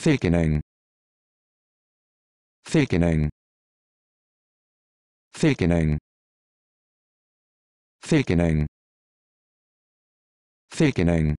thickening thickening thickening thickening thickening